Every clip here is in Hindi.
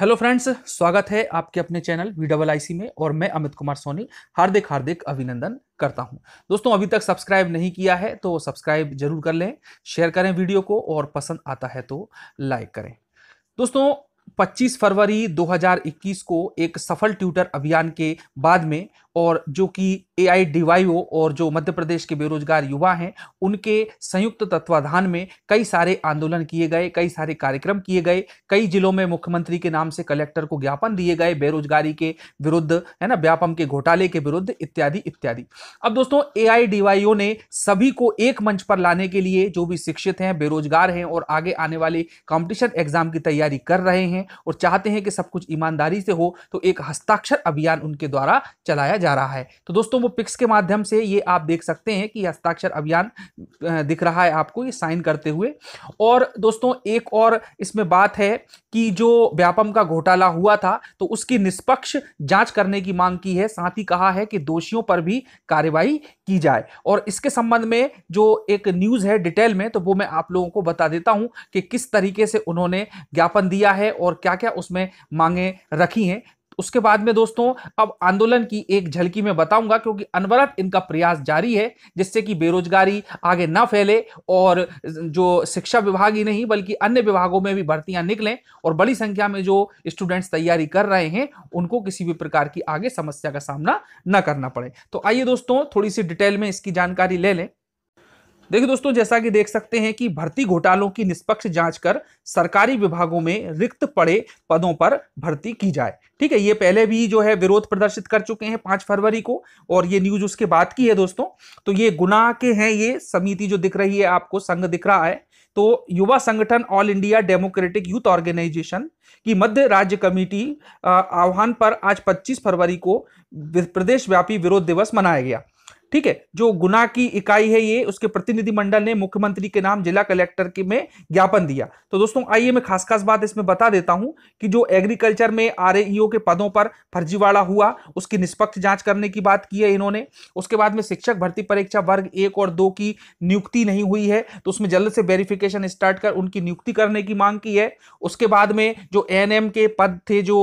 हेलो फ्रेंड्स स्वागत है आपके अपने चैनल वी डबल आई में और मैं अमित कुमार सोनी हार्दिक हार्दिक अभिनंदन करता हूं दोस्तों अभी तक सब्सक्राइब नहीं किया है तो सब्सक्राइब जरूर कर लें शेयर करें वीडियो को और पसंद आता है तो लाइक करें दोस्तों 25 फरवरी 2021 को एक सफल ट्यूटर अभियान के बाद में और जो कि ए आई और जो मध्य प्रदेश के बेरोजगार युवा हैं उनके संयुक्त तत्वाधान में कई सारे आंदोलन किए गए कई सारे कार्यक्रम किए गए कई जिलों में मुख्यमंत्री के नाम से कलेक्टर को ज्ञापन दिए गए बेरोजगारी के विरुद्ध है ना व्यापम के घोटाले के विरुद्ध इत्यादि इत्यादि अब दोस्तों ए आई ने सभी को एक मंच पर लाने के लिए जो भी शिक्षित हैं बेरोजगार हैं और आगे आने वाले कॉम्पिटिशन एग्जाम की तैयारी कर रहे हैं और चाहते हैं कि सब कुछ ईमानदारी से हो तो एक हस्ताक्षर अभियान उनके द्वारा चलाया किया जा रहा है तो दोस्तों वो पिक्स के माध्यम से ये आप देख सकते हैं कि हस्ताक्षर अभियान दिख रहा है आपको ये साइन करते हुए और दोस्तों एक और इसमें बात है कि जो व्यापम का घोटाला हुआ था तो उसकी निष्पक्ष जांच करने की मांग की है साथ ही कहा है कि दोषियों पर भी कार्रवाई की जाए और इसके संबंध में जो एक न्यूज़ है डिटेल में तो वो मैं आप लोगों को बता देता हूं कि किस तरीके से उन्होंने ज्ञापन दिया है और क्या क्या उसमें मांगे रखी हैं उसके बाद में दोस्तों अब आंदोलन की एक झलकी में बताऊंगा क्योंकि अनवरत इनका प्रयास जारी है जिससे कि बेरोजगारी आगे ना फैले और जो शिक्षा विभाग ही नहीं बल्कि अन्य विभागों में भी भर्तियां निकलें और बड़ी संख्या में जो स्टूडेंट्स तैयारी कर रहे हैं उनको किसी भी प्रकार की आगे समस्या का सामना न करना पड़े तो आइए दोस्तों थोड़ी सी डिटेल में इसकी जानकारी ले लें देखिए दोस्तों जैसा कि देख सकते हैं कि भर्ती घोटालों की निष्पक्ष जांच कर सरकारी विभागों में रिक्त पड़े पदों पर भर्ती की जाए ठीक है ये पहले भी जो है विरोध प्रदर्शित कर चुके हैं पांच फरवरी को और ये न्यूज उसके बाद की है दोस्तों तो ये गुना के हैं ये समिति जो दिख रही है आपको संघ दिख रहा है तो युवा संगठन All India Democratic Youth Organisation की मध्य राज्य कमेटी आह्वान पर आज 25 फरवरी को प्रदेश व्यापी विरोध दिवस मनाया गया ठीक है जो गुना की इकाई है ये उसके प्रतिनिधि मंडल ने मुख्यमंत्री के नाम जिला कलेक्टर के में ज्ञापन दिया तो दोस्तों आइए मैं खास खास बात इसमें बता देता हूं कि जो एग्रीकल्चर में आर के पदों पर फर्जीवाड़ा हुआ उसकी निष्पक्ष जांच करने की बात की है इन्होंने उसके बाद में शिक्षक भर्ती परीक्षा वर्ग एक और दो की नियुक्ति नहीं हुई है तो उसमें जल्द से वेरिफिकेशन स्टार्ट कर उनकी नियुक्ति करने की मांग की है उसके बाद में जो एन के पद थे जो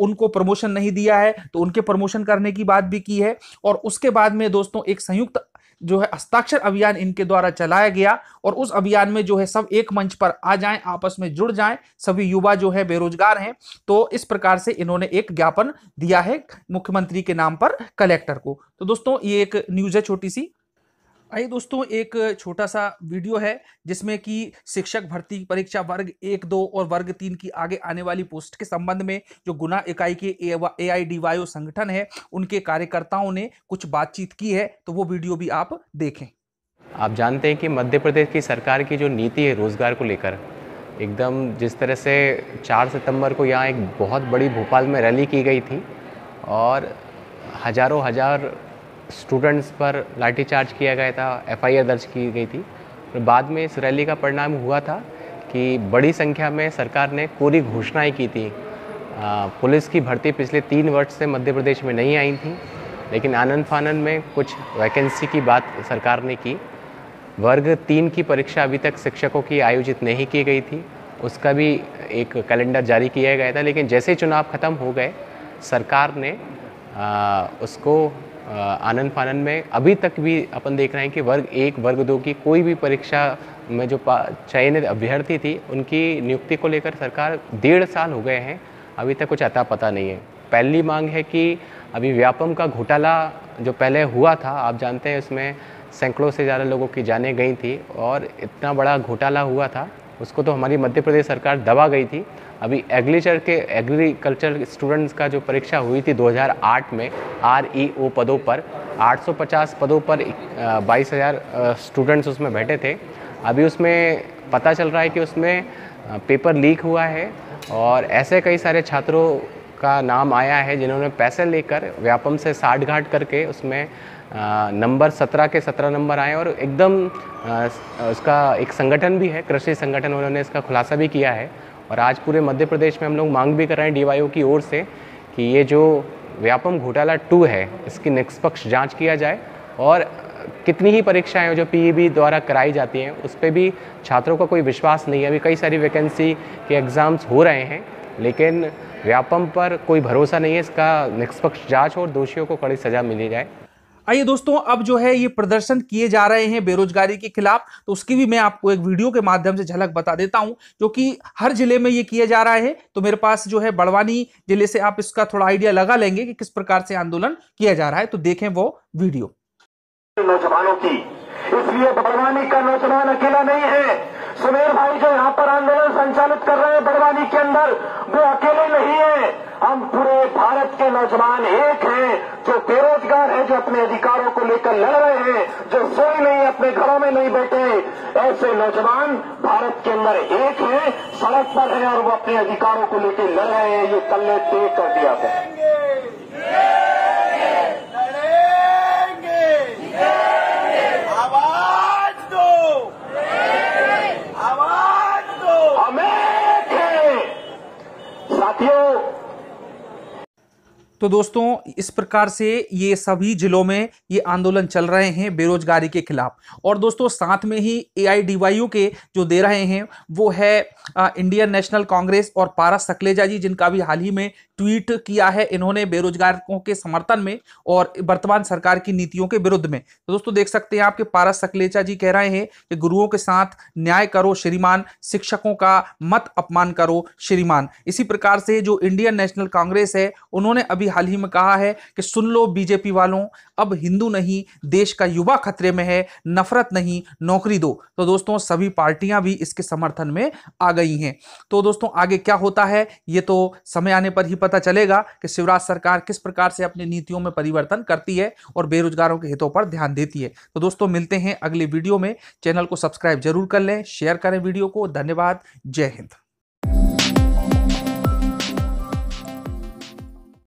उनको प्रमोशन नहीं दिया है तो उनके प्रमोशन करने की बात भी की है और उसके बाद में दोस्तों दोनों एक संयुक्त जो है हस्ताक्षर अभियान इनके द्वारा चलाया गया और उस अभियान में जो है सब एक मंच पर आ जाएं आपस में जुड़ जाएं सभी युवा जो है बेरोजगार हैं तो इस प्रकार से इन्होंने एक ज्ञापन दिया है मुख्यमंत्री के नाम पर कलेक्टर को तो दोस्तों ये एक न्यूज है छोटी सी आइए दोस्तों एक छोटा सा वीडियो है जिसमें कि शिक्षक भर्ती परीक्षा वर्ग एक दो और वर्ग तीन की आगे आने वाली पोस्ट के संबंध में जो गुना इकाई के ए आई डी वाई संगठन है उनके कार्यकर्ताओं ने कुछ बातचीत की है तो वो वीडियो भी आप देखें आप जानते हैं कि मध्य प्रदेश की सरकार की जो नीति है रोज़गार को लेकर एकदम जिस तरह से चार सितंबर को यहाँ एक बहुत बड़ी भोपाल में रैली की गई थी और हज़ारों हज़ार स्टूडेंट्स पर लाठीचार्ज किया गया था एफआईआर दर्ज की गई थी और बाद में इस रैली का परिणाम हुआ था कि बड़ी संख्या में सरकार ने पूरी घोषणाएं की थी पुलिस की भर्ती पिछले तीन वर्ष से मध्य प्रदेश में नहीं आई थी लेकिन आनंद फानंद में कुछ वैकेंसी की बात सरकार ने की वर्ग तीन की परीक्षा अभी तक शिक्षकों की आयोजित नहीं की गई थी उसका भी एक कैलेंडर जारी किया गया था लेकिन जैसे चुनाव ख़त्म हो गए सरकार ने आ, उसको आनंद फानन में अभी तक भी अपन देख रहे हैं कि वर्ग एक वर्ग दो की कोई भी परीक्षा में जो चयनित अभ्यर्थी थी उनकी नियुक्ति को लेकर सरकार डेढ़ साल हो गए हैं अभी तक कुछ अता पता नहीं है पहली मांग है कि अभी व्यापम का घोटाला जो पहले हुआ था आप जानते हैं उसमें सैकड़ों से ज़्यादा लोगों की जाने गई थी और इतना बड़ा घोटाला हुआ था उसको तो हमारी मध्य प्रदेश सरकार दबा गई थी अभी एग्रीचर के एग्रीकल्चर स्टूडेंट्स का जो परीक्षा हुई थी 2008 में आर ई ओ पदों पर 850 पदों पर बाईस हज़ार स्टूडेंट्स उसमें बैठे थे अभी उसमें पता चल रहा है कि उसमें पेपर लीक हुआ है और ऐसे कई सारे छात्रों का नाम आया है जिन्होंने पैसे लेकर व्यापम से साठ घाट करके उसमें नंबर सत्रह के सत्रह नंबर आए और एकदम उसका एक संगठन भी है कृषि संगठन उन्होंने इसका खुलासा भी किया है और आज पूरे मध्य प्रदेश में हम लोग मांग भी कर रहे हैं डी की ओर से कि ये जो व्यापम घोटाला टू है इसकी निष्पक्ष जांच किया जाए और कितनी ही परीक्षाएं जो पी e द्वारा कराई जाती हैं उस पर भी छात्रों का कोई विश्वास नहीं है अभी कई सारी वैकेंसी के एग्ज़ाम्स हो रहे हैं लेकिन व्यापम पर कोई भरोसा नहीं है इसका निष्पक्ष जांच और दोषियों को कड़ी सजा मिली जाए आइए दोस्तों अब जो है ये प्रदर्शन किए जा रहे हैं बेरोजगारी के खिलाफ तो उसकी भी मैं आपको एक वीडियो के माध्यम से झलक बता देता हूं जो कि हर जिले में ये किया जा रहा है तो मेरे पास जो है बड़वानी जिले से आप इसका थोड़ा आइडिया लगा लेंगे कि किस प्रकार से आंदोलन किया जा रहा है तो देखें वो वीडियो नौजवानों की इसलिए तो बड़वानी का नौजवान अकेला नहीं है सुमेर भाई जो यहाँ पर आंदोलन संचालित कर रहे हैं बड़वानी के अंदर वो अकेले नहीं हम पूरे भारत के नौजवान एक हैं जो बेरोजगार हैं जो अपने अधिकारों को लेकर लड़ रहे हैं जो सोए नहीं अपने घरों में नहीं बैठे ऐसे नौजवान भारत के अंदर एक हैं सड़क पर हैं और वो अपने अधिकारों को लेकर लड़ रहे हैं ये कल ने तय कर दिया था साथियों तो दोस्तों इस प्रकार से ये सभी जिलों में ये आंदोलन चल रहे हैं बेरोजगारी के खिलाफ और दोस्तों साथ में ही ए के जो दे रहे हैं वो है इंडियन नेशनल कांग्रेस और पारा सकलेजा जी जिनका भी हाल ही में ट्वीट किया है इन्होंने बेरोजगारों के समर्थन में और वर्तमान सरकार की नीतियों के विरुद्ध में तो दोस्तों देख सकते हैं आपके पारस सकलेचा जी कह रहे हैं कि गुरुओं के साथ न्याय करो श्रीमान शिक्षकों का मत अपमान करो श्रीमान इसी प्रकार से जो इंडियन नेशनल कांग्रेस है उन्होंने अभी हाल ही में कहा है कि सुन लो बीजेपी वालों अब हिंदू नहीं देश का युवा खतरे में है नफरत नहीं नौकरी दो तो दोस्तों सभी पार्टियां भी इसके समर्थन में आ गई हैं तो दोस्तों आगे क्या होता है ये तो समय आने पर ही पता पता चलेगा कि शिवराज सरकार किस प्रकार से अपनी नीतियों में परिवर्तन करती है और बेरोजगारों के हितों पर ध्यान देती है तो दोस्तों मिलते हैं अगले वीडियो में चैनल को सब्सक्राइब जरूर कर लें शेयर करें वीडियो को धन्यवाद जय हिंद